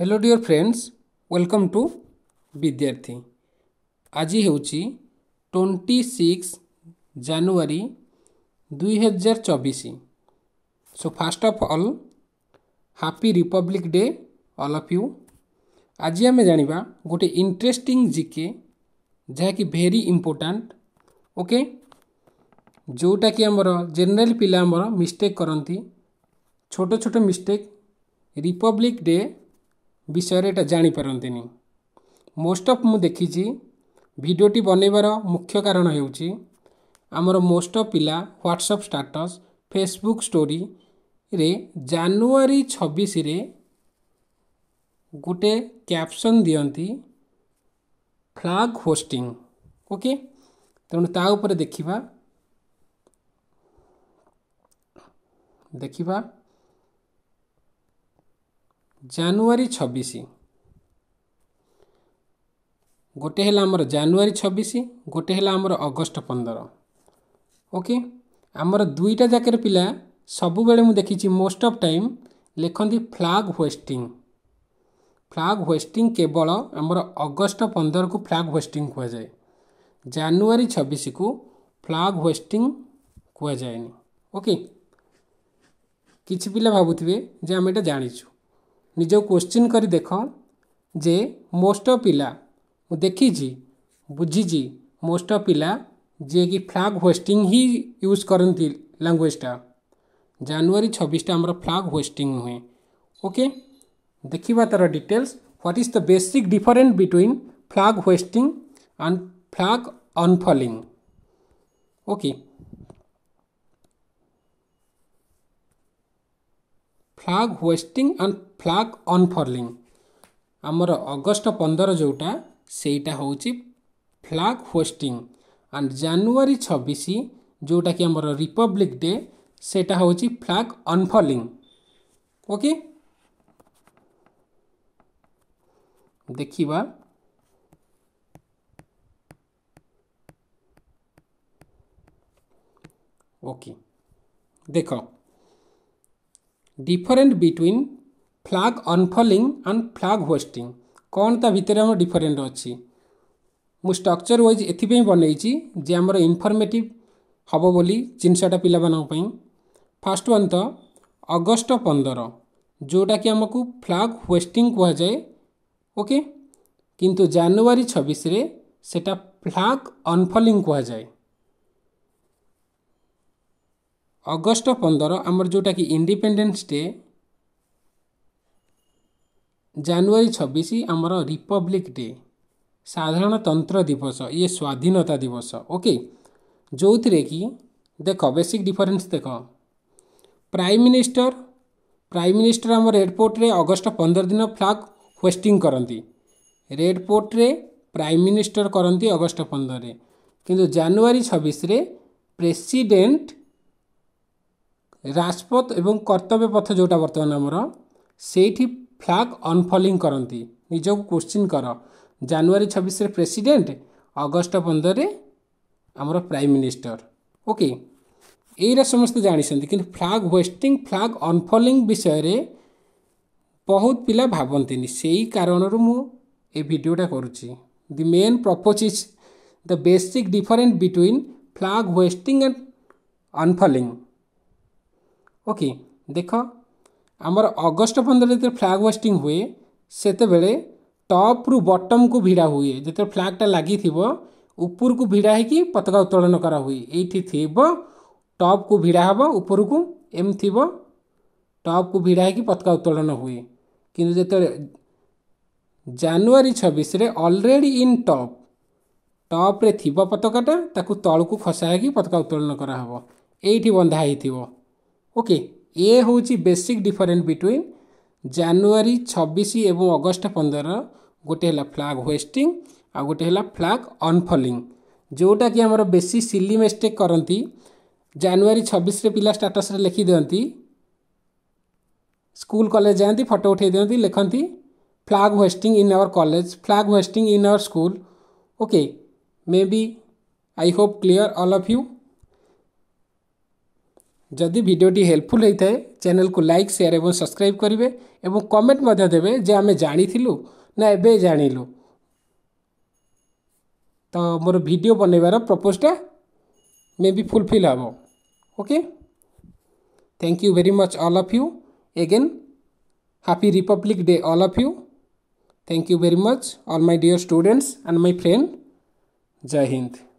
Hello dear friends welcome to विद्यार्थी आज हे ट्वेंटी सिक्स जानुरी दुई हजार चबिश so first of all happy republic day all of you आज आम जानवा गोटे इंटरेस्टिंग जिके जहाँकि भेरी इम्पोर्टाट ओके जोटा कि आमर जेनराल पिला मिस्टेक करती छोट छोट मिस्टेक रिपब्लिक डे ବିଷୟରେ ଏଇଟା ଜାଣିପାରନ୍ତିନି ମୋଷ୍ଟ ଅଫ୍ ମୁଁ ଦେଖିଛି ଭିଡ଼ିଓଟି ବନେଇବାର ମୁଖ୍ୟ କାରଣ ହେଉଛି ଆମର ମୋଷ୍ଟ ଅଫ୍ ପିଲା ହ୍ୱାଟ୍ସଅପ୍ ଷ୍ଟାଟସ୍ ଫେସବୁକ୍ ଷ୍ଟୋରିରେ ଜାନୁଆରୀ ଛବିଶରେ ଗୋଟେ କ୍ୟାପସନ୍ ଦିଅନ୍ତି ଫ୍ଲାଗ୍ ହୋଷ୍ଟିଂ ଓକେ ତେଣୁ ତା ଉପରେ ଦେଖିବା ଦେଖିବା ଜାନୁଆରୀ ଛବିଶ ଗୋଟେ ହେଲା ଆମର ଜାନୁଆରୀ ଛବିଶ ଗୋଟେ ହେଲା ଆମର ଅଗଷ୍ଟ ପନ୍ଦର ଓକେ ଆମର ଦୁଇଟା ଯାକର ପିଲା ସବୁବେଳେ ମୁଁ ଦେଖିଛି ମୋଷ୍ଟ ଅଫ୍ ଟାଇମ୍ ଲେଖନ୍ତି ଫ୍ଲାଗ୍ ହୋଷ୍ଟିଂ ଫ୍ଲାଗ୍ ହୋଷ୍ଟିଂ କେବଳ ଆମର ଅଗଷ୍ଟ ପନ୍ଦରକୁ ଫ୍ଲାଗ୍ ହୋଷ୍ଟିଂ କୁହାଯାଏ ଜାନୁଆରୀ ଛବିଶକୁ ଫ୍ଲାଗ୍ ହୋଷ୍ଟିଂ କୁହାଯାଏନି ଓକେ କିଛି ପିଲା ଭାବୁଥିବେ ଯେ ଆମେ ଏଇଟା ଜାଣିଛୁ निज क्वेश्चन कर देख जे मोस्ट अफ पा देखी बुझी मोस्ट अफ पा जे कि फ्लाग होस्टिंग ही यूज करती लांगुएजटा जानुरी छब्बीसटा आम फ्लाग होस्टिंग नुहे ओके देखा तर details what is the basic different between flag hosting and flag unfurling okay flag hoisting and flag unfurling ଆମର ଅଗଷ୍ଟ ପନ୍ଦର ଯେଉଁଟା ସେଇଟା ହେଉଛି ଫ୍ଲାଗ୍ ହୋଏଷ୍ଟିଂ ଆଣ୍ଡ ଜାନୁଆରୀ ଛବିଶ ଯେଉଁଟାକି ଆମର ରିପବ୍ଲିକ୍ ଡେ ସେଇଟା ହେଉଛି ଫ୍ଲାଗ୍ ଅନଫର୍ଲିଂ ଓକେ ଦେଖିବା ओके okay. देखो different between flag unfurling and flag hosting କ'ଣ ତା ଭିତରେ ଆମର ଡିଫରେଣ୍ଟ ଅଛି ମୁଁ ଷ୍ଟ୍ରକ୍ଚର ୱାଇଜ୍ ଏଥିପାଇଁ ବନେଇଛି ଯେ ଆମର ଇନଫର୍ମେଟିଭ୍ ହେବ ବୋଲି ଜିନିଷଟା ପିଲାମାନଙ୍କ ପାଇଁ ଫାର୍ଷ୍ଟ ୱାନ୍ ତ ଅଗଷ୍ଟ ପନ୍ଦର ଯେଉଁଟାକି ଆମକୁ ଫ୍ଲାଗ୍ ହୋଷ୍ଟିଂ କୁହାଯାଏ ଓକେ କିନ୍ତୁ ଜାନୁଆରୀ ଛବିଶରେ ସେଟା ଫ୍ଲାଗ୍ ଅନଫଲିଂ କୁହାଯାଏ ଅଗଷ୍ଟ ପନ୍ଦର ଆମର ଯେଉଁଟାକି ଇଣ୍ଡିପେଣ୍ଡେନ୍ସ ଡେ ଜାନୁଆରୀ ଛବିଶ ଆମର ରିପବ୍ଲିକ୍ ଡେ ସାଧାରଣତନ୍ତ୍ର ଦିବସ ଇଏ ସ୍ୱାଧୀନତା ଦିବସ ଓକେ ଯେଉଁଥିରେ କି ଦେଖ ବେସିକ୍ ଡିଫରେନ୍ସ ଦେଖ ପ୍ରାଇମ୍ ମିନିଷ୍ଟର ପ୍ରାଇମ୍ ମିନିଷ୍ଟର ଆମର ଏୟାରପୋର୍ଟରେ ଅଗଷ୍ଟ ପନ୍ଦର ଦିନ ଫ୍ଲାଗ୍ ହୋଷ୍ଟିଂ କରନ୍ତି ରେଡ଼ପୋର୍ଟରେ ପ୍ରାଇମ୍ ମିନିଷ୍ଟର କରନ୍ତି ଅଗଷ୍ଟ ପନ୍ଦରରେ କିନ୍ତୁ ଜାନୁଆରୀ ଛବିଶରେ ପ୍ରେସିଡ଼େଣ୍ଟ ରାଜପଥ ଏବଂ କର୍ତ୍ତବ୍ୟ ପଥ ଯେଉଁଟା ବର୍ତ୍ତମାନ ଆମର ସେଇଠି ଫ୍ଲାଗ୍ ଅନଫଲିଂ କରନ୍ତି ନିଜକୁ କୋଶ୍ଚିନ୍ କର ଜାନୁଆରୀ ଛବିଶରେ ପ୍ରେସିଡ଼େଣ୍ଟ ଅଗଷ୍ଟ ପନ୍ଦରରେ ଆମର ପ୍ରାଇମ୍ ମିନିଷ୍ଟର ଓକେ ଏଇଟା ସମସ୍ତେ ଜାଣିଛନ୍ତି କିନ୍ତୁ ଫ୍ଲାଗ୍ ୱେଷ୍ଟିଂ ଫ୍ଲାଗ୍ ଅନଫଲିଂ ବିଷୟରେ ବହୁତ ପିଲା ଭାବନ୍ତିନି ସେଇ କାରଣରୁ ମୁଁ ଏ ଭିଡ଼ିଓଟା କରୁଛି the main propose is the basic different between flag hoisting and unfurling okay ଦେଖ ଆମର ଅଗଷ୍ଟ ପନ୍ଦର ଯେତେବେଳେ ଫ୍ଲାଗ୍ ହୋଷ୍ଟିଂ ହୁଏ ସେତେବେଳେ ଟପ୍ରୁ ବଟମ୍କୁ ଭିଡ଼ା ହୁଏ ଯେତେବେଳେ ଫ୍ଲାଗ୍ଟା ଲାଗିଥିବ ଉପରକୁ ଭିଡ଼ା ହେଇକି ପତାକା ଉତ୍ତୋଳନ କରାହୁଏ ଏଇଠି ଥିବ ଟପ୍କୁ ଭିଡ଼ା ହେବ ଉପରକୁ ଏମ୍ ଥିବ ଟପ୍କୁ ଭିଡ଼ା ହେଇକି ପତାକା ଉତ୍ତୋଳନ ହୁଏ କିନ୍ତୁ ଯେତେବେଳେ ଜାନୁଆରୀ ଛବିଶରେ ଅଲରେଡ଼ି ଇନ୍ ଟପ୍ ଟପ୍ରେ ଥିବ ପତାକାଟା ତାକୁ ତଳକୁ ଖସା ହେଇକି ପତାକା ଉତ୍ତୋଳନ କରାହେବ ଏଇଠି ବନ୍ଧା ହେଇଥିବ ଓକେ ଏ ହେଉଛି ବେସିକ୍ ଡିଫରେଣ୍ଟ ବିଟୱିନ୍ ଜାନୁଆରୀ ଛବିଶ ଏବଂ ଅଗଷ୍ଟ ପନ୍ଦର ଗୋଟେ ହେଲା ଫ୍ଲାଗ୍ ହୋଏଷ୍ଟିଂ ଆଉ ଗୋଟେ ହେଲା ଫ୍ଲାଗ୍ ଅନଫଲିଂ ଯେଉଁଟାକି ଆମର ବେଶୀ ସିଲି ମିଷ୍ଟେକ୍ କରନ୍ତି ଜାନୁଆରୀ ଛବିଶରେ ପିଲା ଷ୍ଟାଟସ୍ରେ ଲେଖିଦିଅନ୍ତି ସ୍କୁଲ କଲେଜ ଯାଆନ୍ତି ଫଟୋ ଉଠାଇ ଦିଅନ୍ତି ଲେଖନ୍ତି flag hoisting in our college flag hoisting in our school okay maybe I hope clear all of you ଯଦି ଭିଡ଼ିଓଟି ହେଲ୍ପଫୁଲ୍ ହୋଇଥାଏ ଚ୍ୟାନେଲ୍କୁ ଲାଇକ୍ ସେୟାର୍ ଏବଂ ସବସ୍କ୍ରାଇବ୍ କରିବେ ଏବଂ କମେଣ୍ଟ ମଧ୍ୟ ଦେବେ ଯେ ଆମେ ଜାଣିଥିଲୁ ନା ଏବେ ଜାଣିଲୁ ତ ମୋର ଭିଡ଼ିଓ ବନେଇବାର ପ୍ରପୋଜ୍ଟା ମେ ବି ଫୁଲଫିଲ୍ ହେବ okay thank you very much all of you again happy republic day all of you thank you very much all my dear students and my friend Jai Hind